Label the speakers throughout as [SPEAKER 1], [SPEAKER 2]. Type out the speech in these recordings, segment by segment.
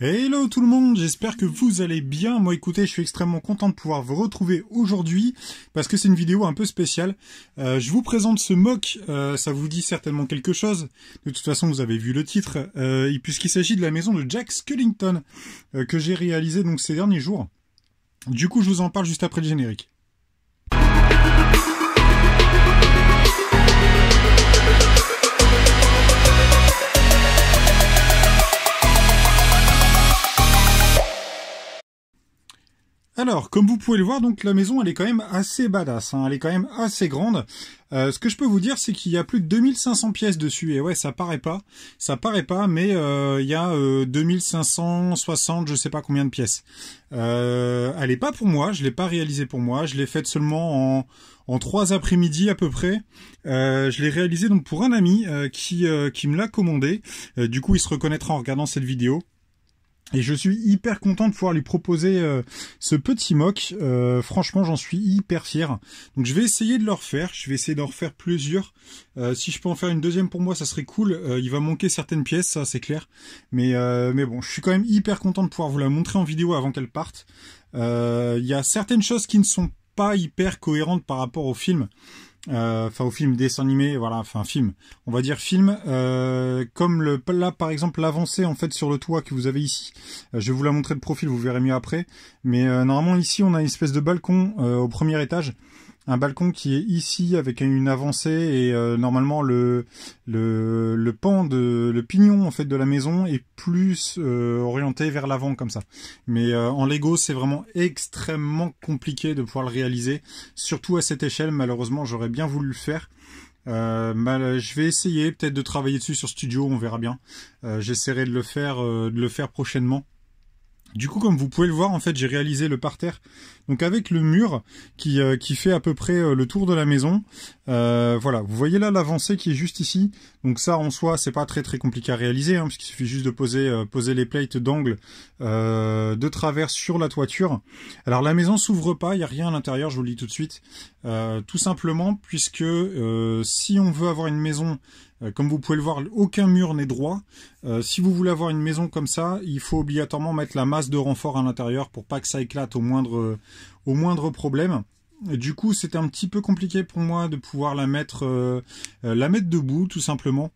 [SPEAKER 1] Hello tout le monde, j'espère que vous allez bien. Moi écoutez, je suis extrêmement content de pouvoir vous retrouver aujourd'hui parce que c'est une vidéo un peu spéciale. Euh, je vous présente ce mock, euh, ça vous dit certainement quelque chose. De toute façon, vous avez vu le titre, euh, puisqu'il s'agit de la maison de Jack Skellington euh, que j'ai réalisé donc ces derniers jours. Du coup, je vous en parle juste après le générique. Alors, comme vous pouvez le voir, donc la maison, elle est quand même assez badass, hein. elle est quand même assez grande. Euh, ce que je peux vous dire, c'est qu'il y a plus de 2500 pièces dessus, et ouais, ça paraît pas, ça paraît pas, mais euh, il y a 2560, euh, je sais pas combien de pièces. elle est pas pour moi, je l'ai pas réalisée pour moi, je l'ai faite seulement en en trois après-midi à peu près. je l'ai réalisé donc pour un ami qui, qui me l'a commandé. du coup, il se reconnaîtra en regardant cette vidéo. Et je suis hyper content de pouvoir lui proposer euh, ce petit mock. Euh, franchement, j'en suis hyper fier. Donc je vais essayer de le refaire. Je vais essayer d'en refaire plusieurs. Euh, si je peux en faire une deuxième pour moi, ça serait cool. il va manquer certaines pièces, ça c'est clair. Mais, mais bon, je suis quand même hyper content de pouvoir vous la montrer en vidéo avant qu'elle parte. Il y a certaines choses qui ne sont pas hyper cohérentes par rapport au film. Euh, enfin au film dessin animé, voilà, enfin film, on va dire film, euh, comme le là par exemple l'avancée en fait sur le toit que vous avez ici. Euh, je vais vous la montrer de profil, vous verrez mieux après. Mais normalement ici on a une espèce de balcon au premier étage un balcon qui est ici avec une avancée et euh, normalement le, le, pan de le pignon en fait de la maison est plus euh, orienté vers l'avant comme ça. Mais euh, en Lego c'est vraiment extrêmement compliqué de pouvoir le réaliser, surtout à cette échelle. Malheureusement j'aurais bien voulu le faire. je vais essayer peut-être de travailler dessus sur Studio, on verra bien. J'essaierai de le faire, de le faire prochainement. Du coup, comme vous pouvez le voir, en fait, j'ai réalisé le parterre. Donc avec le mur qui, euh, qui fait à peu près euh, le tour de la maison. Euh, voilà, vous voyez là l'avancée qui est juste ici. Donc ça, en soi, c'est pas très très compliqué à réaliser, hein, puisqu'il suffit juste de poser, poser les plates d'angle de travers sur la toiture. Alors la maison s'ouvre pas, il n'y a rien à l'intérieur, je vous le dis tout de suite. tout simplement, puisque si on veut avoir une maison euh, comme vous pouvez le voir, aucun mur n'est droit. Euh, si vous voulez avoir une maison comme ça, il faut obligatoirement mettre la masse de renfort à l'intérieur pour pas que ça éclate au moindre, au moindre problème. du coup, c'était un petit peu compliqué pour moi de pouvoir la mettre, euh, la mettre debout, tout simplement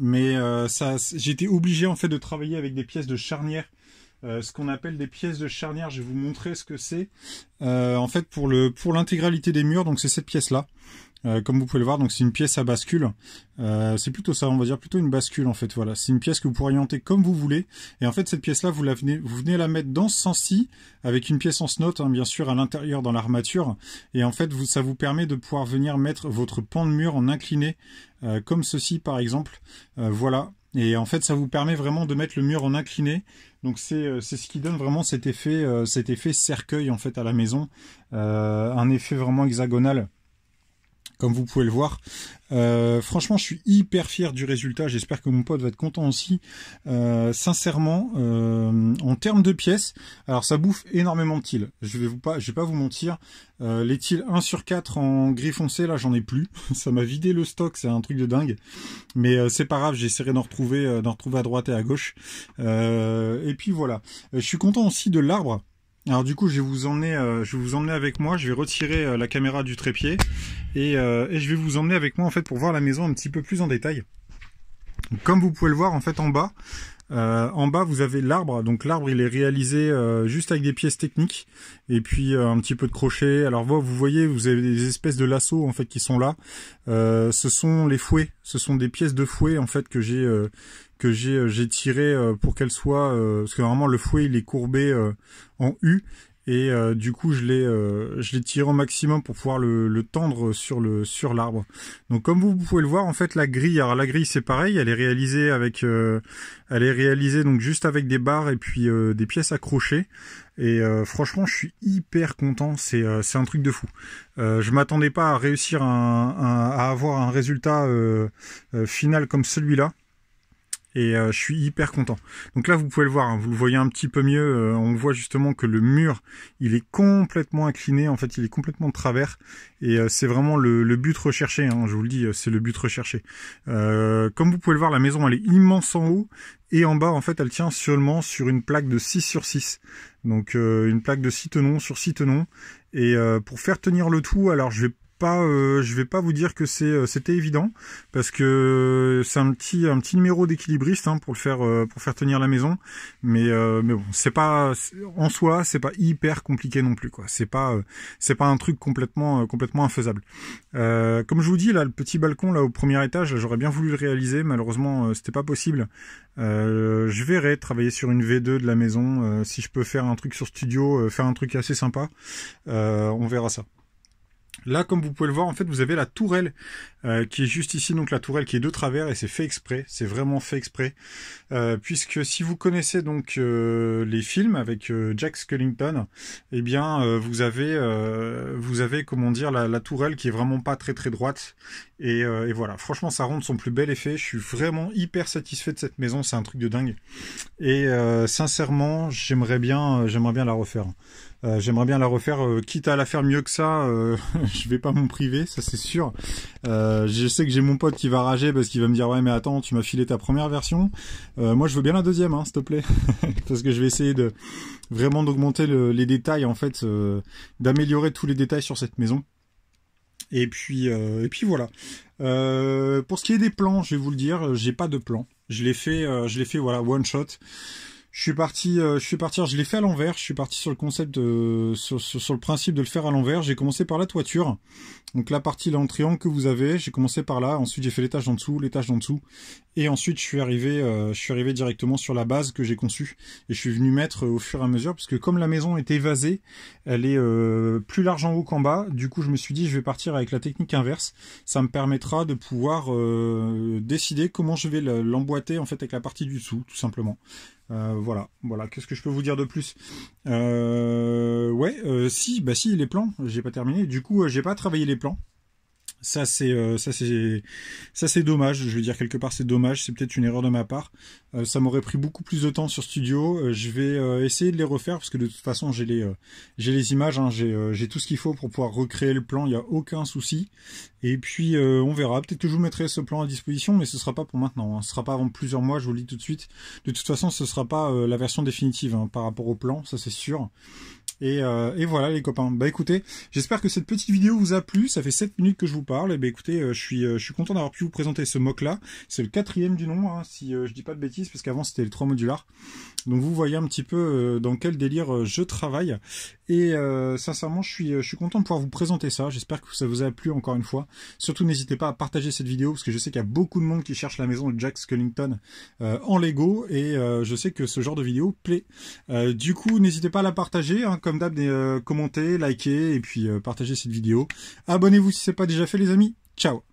[SPEAKER 1] mais j'étais obligé en fait de travailler avec des pièces de charnière ce qu'on appelle des pièces de charnière, je vais vous montrer ce que c'est. en fait, pour pour l'intégralité des murs, donc c'est cette pièce là. Euh, comme vous pouvez le voir, donc c'est une pièce à bascule. Euh, c'est plutôt ça, on va dire plutôt une bascule en fait. Voilà, c'est une pièce que vous pouvez orienter comme vous voulez. Et en fait, cette pièce-là, vous la venez, vous venez la mettre dans ce sens-ci avec une pièce en snote, hein, bien sûr, à l'intérieur dans l'armature. Et en fait, ça vous permet de pouvoir venir mettre votre pan de mur en incliné, euh, comme ceci par exemple. voilà. Et en fait, ça vous permet vraiment de mettre le mur en incliné. Donc c'est ce qui donne vraiment cet effet cet effet cercueil en fait à la maison, un effet vraiment hexagonal comme vous pouvez le voir. Euh, franchement, je suis hyper fier du résultat. J'espère que mon pote va être content aussi. Euh, sincèrement, euh, en termes de pièces, alors ça bouffe énormément de tiles. Je vais vous pas, je vais pas vous mentir. les tiles 1 sur 4 en gris foncé, là, j'en ai plus. ça m'a vidé le stock. C'est un truc de dingue. Mais c'est pas grave. J'essaierai d'en retrouver, d'en retrouver à droite et à gauche. et puis voilà. je suis content aussi de l'arbre. Alors du coup, je vais vous emmener, euh, je vais vous emmener avec moi. Je vais retirer euh, la caméra du trépied euh, et, je vais vous emmener avec moi en fait pour voir la maison un petit peu plus en détail. comme vous pouvez le voir en fait en bas, euh, en bas, vous avez l'arbre. Donc l'arbre, il est réalisé euh, juste avec des pièces techniques et puis euh, un petit peu de crochet. Alors vous, voyez, vous avez des espèces de lasso en fait qui sont là. ce sont les fouets. Ce sont des pièces de fouet en fait que j'ai que j'ai j'ai tiré pour qu'elles soient, parce que normalement le fouet il est courbé en U et euh, du coup je l'ai euh, je tiré au maximum pour pouvoir le, tendre sur le sur l'arbre. Donc comme vous, pouvez le voir en fait la grille alors la grille c'est pareil, elle est réalisée avec euh, elle est réalisée donc juste avec des barres et puis des pièces accrochées et franchement je suis hyper content, c'est un truc de fou. je m'attendais pas à réussir à avoir un résultat final comme celui-là et euh, je suis hyper content. Donc là vous pouvez le voir, hein, vous le voyez un petit peu mieux, euh, on voit justement que le mur il est complètement incliné, en fait il est complètement de travers et euh, c'est vraiment le, but recherché, hein, je vous le dis, c'est le but recherché. comme vous pouvez le voir, la maison elle est immense en haut et en bas en fait elle tient seulement sur une plaque de 6 sur 6. Donc une plaque de 6 tenons sur 6 tenons. Et pour faire tenir le tout, alors je vais pas, ne euh, je vais pas vous dire que c'est, euh, c'était évident parce que euh, c'est un petit, un petit numéro d'équilibriste hein, pour faire, pour faire tenir la maison. Mais, mais bon, c'est pas, en soi, c'est pas hyper compliqué non plus quoi. C'est pas, c'est pas un truc complètement, complètement infaisable. comme je vous dis là, le petit balcon là au premier étage, j'aurais bien voulu le réaliser, malheureusement c'était pas possible. je verrai travailler sur une V2 de la maison si je peux faire un truc sur studio, faire un truc assez sympa. on verra ça. Là, comme vous pouvez le voir, en fait, vous avez la tourelle euh, qui est juste ici, donc la tourelle qui est de travers et c'est fait exprès, c'est vraiment fait exprès, euh, puisque si vous connaissez donc euh, les films avec Jack Skellington, eh bien vous avez vous avez comment dire la, tourelle qui est vraiment pas très très droite et, voilà, franchement ça rend son plus bel effet. Je suis vraiment hyper satisfait de cette maison, c'est un truc de dingue et sincèrement j'aimerais bien j'aimerais bien la refaire. Euh, j'aimerais bien la refaire, euh, quitte à la faire mieux que ça, euh, je vais pas m'en priver, ça c'est sûr. je sais que j'ai mon pote qui va rager parce qu'il va me dire ouais mais attends, tu m'as filé ta première version, moi je veux bien la deuxième, hein, s'il te plaît, parce que je vais essayer de vraiment d'augmenter les détails en fait, d'améliorer tous les détails sur cette maison. Et puis, et puis voilà. pour ce qui est des plans, je vais vous le dire, j'ai pas de plan. Je l'ai fait, je l'ai fait voilà one shot je suis parti, euh, je suis parti, je l'ai fait à l'envers. Je suis parti sur le concept, sur, le principe de le faire à l'envers. J'ai commencé par la toiture, donc la partie là en triangle que vous avez. J'ai commencé par là. Ensuite, j'ai fait l'étage d'en dessous, l'étage d'en dessous, et ensuite, je suis arrivé, euh, je suis arrivé directement sur la base que j'ai conçue. Et je suis venu mettre euh, au fur et à mesure, parce que comme la maison est évasée, elle est euh, plus large en haut qu'en bas. Du coup, je me suis dit, je vais partir avec la technique inverse. Ça me permettra de pouvoir décider comment je vais l'emboîter en fait avec la partie du dessous, tout simplement. voilà, voilà. Qu'est-ce que je peux vous dire de plus Ouais, si, bah si, les plans. J'ai pas terminé. Du coup, j'ai pas travaillé les plans. Ça c'est euh, ça c'est ça c'est dommage. Je veux dire quelque part c'est dommage. C'est peut-être une erreur de ma part. Euh, ça m'aurait pris beaucoup plus de temps sur Studio. Euh, je vais essayer de les refaire parce que de toute façon j'ai les j'ai les images. Hein. j'ai tout ce qu'il faut pour pouvoir recréer le plan. Il n'y a aucun souci. Et puis on verra. Peut-être que je vous mettrai ce plan à disposition, mais ce sera pas pour maintenant. ce hein. Ce sera pas avant plusieurs mois. Je vous le dis tout de suite. De toute façon ce sera pas la version définitive hein, par rapport au plan. Ça c'est sûr. Euh, et, voilà les copains. Bah écoutez, j'espère que cette petite vidéo vous a plu. Ça fait 7 minutes que je vous parle. Et bah écoutez, euh, je suis euh, je suis content d'avoir pu vous présenter ce mock là. C'est le quatrième du nom, hein, si je dis pas de bêtises, parce qu'avant c'était le 3 modular. Donc vous voyez un petit peu dans quel délire je travaille. Et sincèrement, je suis je suis content de pouvoir vous présenter ça. J'espère que ça vous a plu encore une fois. Surtout n'hésitez pas à partager cette vidéo parce que je sais qu'il y a beaucoup de monde qui cherche la maison de Jack Skellington en Lego et je sais que ce genre de vidéo plaît. du coup, n'hésitez pas à la partager. Hein, comme d'hab, euh, commenter, liker et puis euh, partager cette vidéo. Abonnez-vous si ce n'est pas déjà fait les amis. Ciao